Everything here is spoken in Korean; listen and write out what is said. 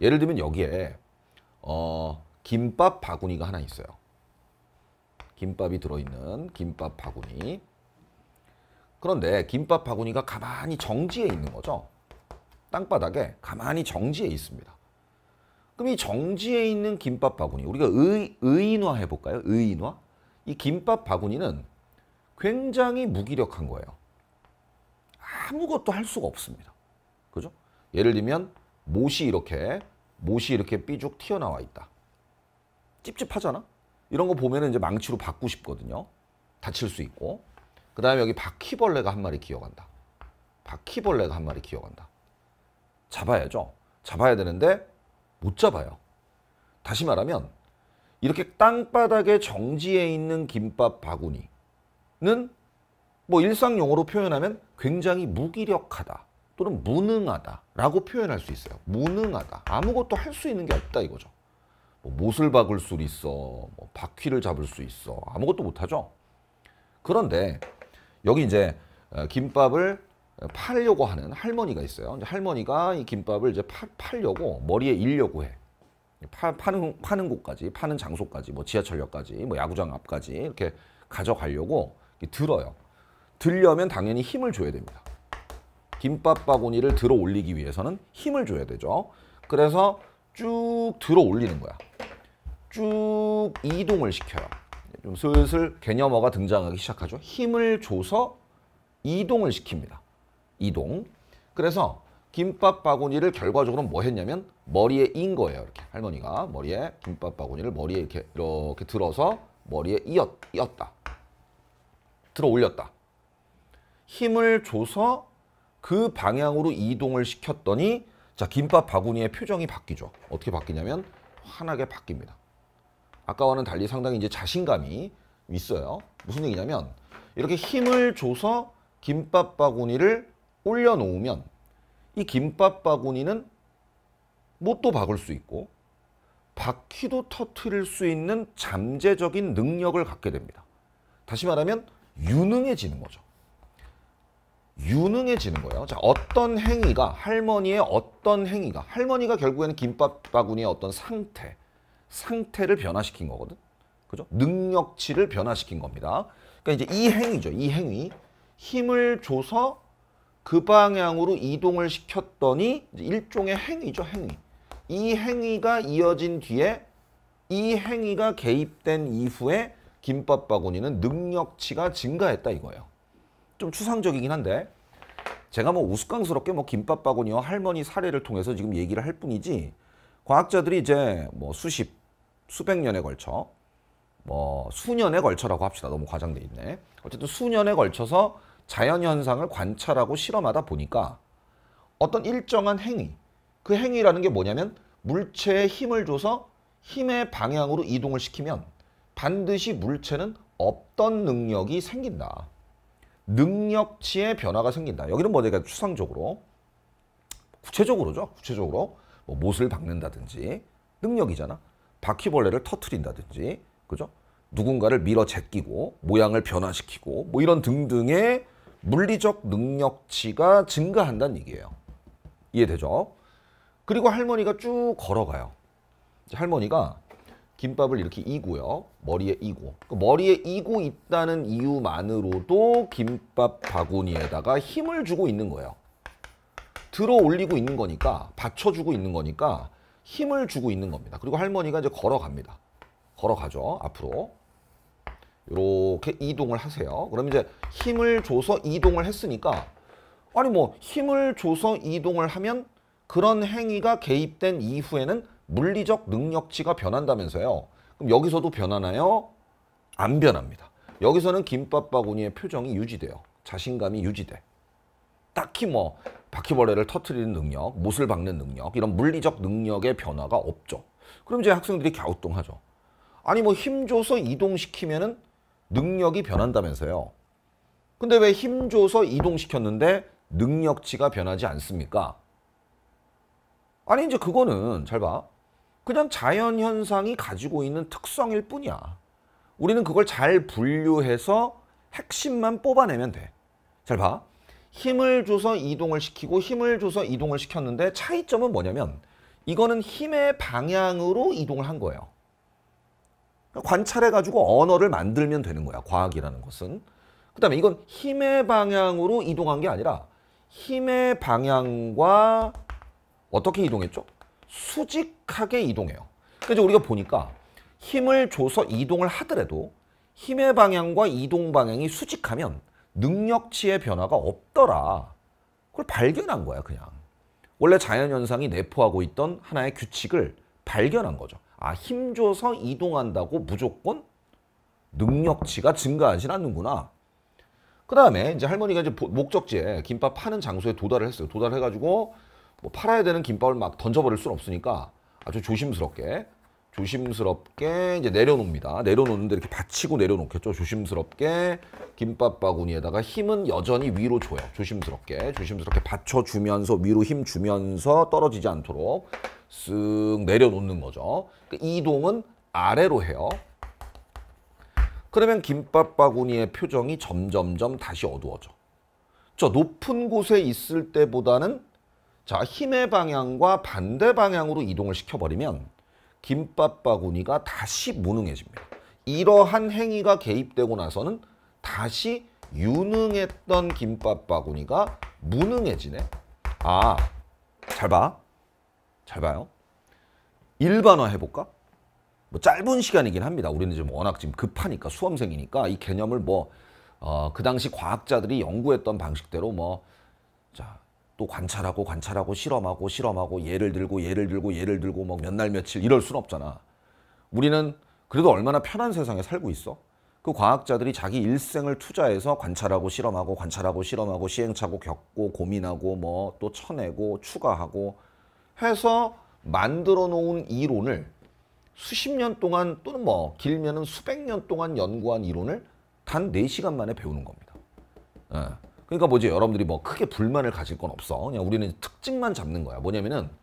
예를 들면 여기에 어, 김밥 바구니가 하나 있어요. 김밥이 들어있는 김밥 바구니. 그런데 김밥 바구니가 가만히 정지해 있는 거죠. 땅바닥에 가만히 정지해 있습니다. 그럼 이 정지해 있는 김밥 바구니, 우리가 의, 의인화해 볼까요? 의인화? 이 김밥 바구니는 굉장히 무기력한 거예요. 아무것도 할 수가 없습니다. 그죠? 예를 들면 못이 이렇게 못이 이렇게 삐죽 튀어나와 있다. 찝찝하잖아. 이런 거 보면 이제 망치로 박고 싶거든요. 다칠 수 있고. 그 다음에 여기 바퀴벌레가 한 마리 기어간다. 바퀴벌레가 한 마리 기어간다. 잡아야죠. 잡아야 되는데 못 잡아요. 다시 말하면 이렇게 땅바닥에 정지해 있는 김밥 바구니는 뭐 일상용어로 표현하면 굉장히 무기력하다. 또는 무능하다라고 표현할 수 있어요. 무능하다. 아무것도 할 수 있는 게 없다 이거죠. 뭐 못을 박을 수 있어, 뭐 바퀴를 잡을 수 있어, 아무것도 못하죠. 그런데 여기 이제 어, 김밥을 어, 팔려고 하는 할머니가 있어요. 할머니가 이 김밥을 이제 파, 팔려고 머리에 일려고 해. 파, 파는 파는 곳까지, 파는 장소까지, 뭐 지하철역까지, 뭐 야구장 앞까지 이렇게 가져가려고 들어요. 들려면 당연히 힘을 줘야 됩니다. 김밥 바구니를 들어 올리기 위해서는 힘을 줘야 되죠. 그래서 쭉 들어 올리는 거야. 쭉 이동을 시켜요. 좀 슬슬 개념어가 등장하기 시작하죠. 힘을 줘서 이동을 시킵니다. 이동. 그래서 김밥 바구니를 결과적으로 뭐 했냐면 머리에 인 거예요. 이렇게 할머니가 머리에 김밥 바구니를 머리에 이렇게 이렇게 들어서 머리에 이었, 이었다. 들어 올렸다. 힘을 줘서 그 방향으로 이동을 시켰더니 자 김밥 바구니의 표정이 바뀌죠. 어떻게 바뀌냐면 환하게 바뀝니다. 아까와는 달리 상당히 이제 자신감이 있어요. 무슨 얘기냐면 이렇게 힘을 줘서 김밥 바구니를 올려놓으면 이 김밥 바구니는 못도 박을 수 있고 바퀴도 터트릴 수 있는 잠재적인 능력을 갖게 됩니다. 다시 말하면 유능해지는 거죠. 유능해지는 거예요. 자, 어떤 행위가 할머니의 어떤 행위가 할머니가 결국에는 김밥 바구니의 어떤 상태 상태를 변화시킨 거거든. 그죠? 능력치를 변화시킨 겁니다. 그러니까 이제 이 행위죠. 이 행위 힘을 줘서 그 방향으로 이동을 시켰더니 일종의 행위죠. 행위. 이 행위가 이어진 뒤에 이 행위가 개입된 이후에 김밥 바구니는 능력치가 증가했다 이거예요. 좀 추상적이긴 한데 제가 뭐 우스꽝스럽게 뭐 김밥 바구니와 할머니 사례를 통해서 지금 얘기를 할 뿐이지 과학자들이 이제 뭐 수십 수백 년에 걸쳐 뭐 수년에 걸쳐라고 합시다 너무 과장돼 있네 어쨌든 수년에 걸쳐서 자연 현상을 관찰하고 실험하다 보니까 어떤 일정한 행위 그 행위라는 게 뭐냐면 물체에 힘을 줘서 힘의 방향으로 이동을 시키면 반드시 물체는 없던 능력이 생긴다. 능력치의 변화가 생긴다. 여기는 뭐 내가 추상적으로 구체적으로죠. 구체적으로 뭐 못을 박는다든지 능력이잖아. 바퀴벌레를 터트린다든지 그죠? 누군가를 밀어 제끼고 모양을 변화시키고 뭐 이런 등등의 물리적 능력치가 증가한다는 얘기예요. 이해되죠? 그리고 할머니가 쭉 걸어가요. 할머니가 김밥을 이렇게 이고요. 머리에 이고. 그 머리에 이고 있다는 이유만으로도 김밥 바구니에다가 힘을 주고 있는 거예요. 들어 올리고 있는 거니까, 받쳐주고 있는 거니까 힘을 주고 있는 겁니다. 그리고 할머니가 이제 걸어갑니다. 걸어가죠. 앞으로. 이렇게 이동을 하세요. 그럼 이제 힘을 줘서 이동을 했으니까 아니 뭐 힘을 줘서 이동을 하면 그런 행위가 개입된 이후에는 물리적 능력치가 변한다면서요. 그럼 여기서도 변하나요? 안 변합니다. 여기서는 김밥 바구니의 표정이 유지돼요. 자신감이 유지돼. 딱히 뭐 바퀴벌레를 터트리는 능력, 못을 박는 능력 이런 물리적 능력의 변화가 없죠. 그럼 이제 학생들이 갸우뚱하죠. 아니 뭐 힘줘서 이동시키면은 능력이 변한다면서요. 근데 왜 힘줘서 이동시켰는데 능력치가 변하지 않습니까? 아니 이제 그거는 잘 봐. 그냥 자연 현상이 가지고 있는 특성일 뿐이야. 우리는 그걸 잘 분류해서 핵심만 뽑아내면 돼. 잘 봐. 힘을 줘서 이동을 시키고 힘을 줘서 이동을 시켰는데 차이점은 뭐냐면 이거는 힘의 방향으로 이동을 한 거예요. 관찰해가지고 언어를 만들면 되는 거야. 과학이라는 것은. 그 다음에 이건 힘의 방향으로 이동한 게 아니라 힘의 방향과 어떻게 이동했죠? 수직하게 이동해요. 그래서 그러니까 우리가 보니까 힘을 줘서 이동을 하더라도 힘의 방향과 이동 방향이 수직하면 능력치의 변화가 없더라. 그걸 발견한 거야 그냥. 원래 자연현상이 내포하고 있던 하나의 규칙을 발견한 거죠. 아 힘줘서 이동한다고 무조건 능력치가 증가하진 않는구나. 그 다음에 이제 할머니가 이제 목적지에 김밥 파는 장소에 도달을 했어요. 도달해가지고 뭐 팔아야 되는 김밥을 막 던져버릴 순 없으니까 아주 조심스럽게 조심스럽게 이제 내려놓습니다. 내려놓는데 이렇게 받치고 내려놓겠죠. 조심스럽게 김밥 바구니에다가 힘은 여전히 위로 줘요. 조심스럽게 조심스럽게 받쳐주면서 위로 힘 주면서 떨어지지 않도록 쓱 내려놓는 거죠. 그 이동은 아래로 해요. 그러면 김밥 바구니의 표정이 점점점 다시 어두워져. 저 높은 곳에 있을 때보다는 자, 힘의 방향과 반대 방향으로 이동을 시켜버리면 김밥 바구니가 다시 무능해집니다. 이러한 행위가 개입되고 나서는 다시 유능했던 김밥 바구니가 무능해지네. 아, 잘 봐. 잘 봐요. 일반화 해볼까? 뭐 짧은 시간이긴 합니다. 우리는 지금 뭐 워낙 지금 급하니까 수험생이니까 이 개념을 뭐, 어, 그 당시 과학자들이 연구했던 방식대로 뭐, 자, 또 관찰하고 관찰하고 실험하고 실험하고 예를 들고 예를 들고 예를 들고 뭐 몇 날 며칠 이럴 순 없잖아. 우리는 그래도 얼마나 편한 세상에 살고 있어? 그 과학자들이 자기 일생을 투자해서 관찰하고 실험하고 관찰하고 실험하고 시행착오 겪고 고민하고 뭐 또 쳐내고 추가하고 해서 만들어 놓은 이론을 수십 년 동안 또는 뭐 길면은 수백 년 동안 연구한 이론을 단4시간 만에 배우는 겁니다. 예. 그러니까 뭐지 여러분들이 뭐 크게 불만을 가질 건 없어. 그냥 우리는 특징만 잡는 거야. 뭐냐면은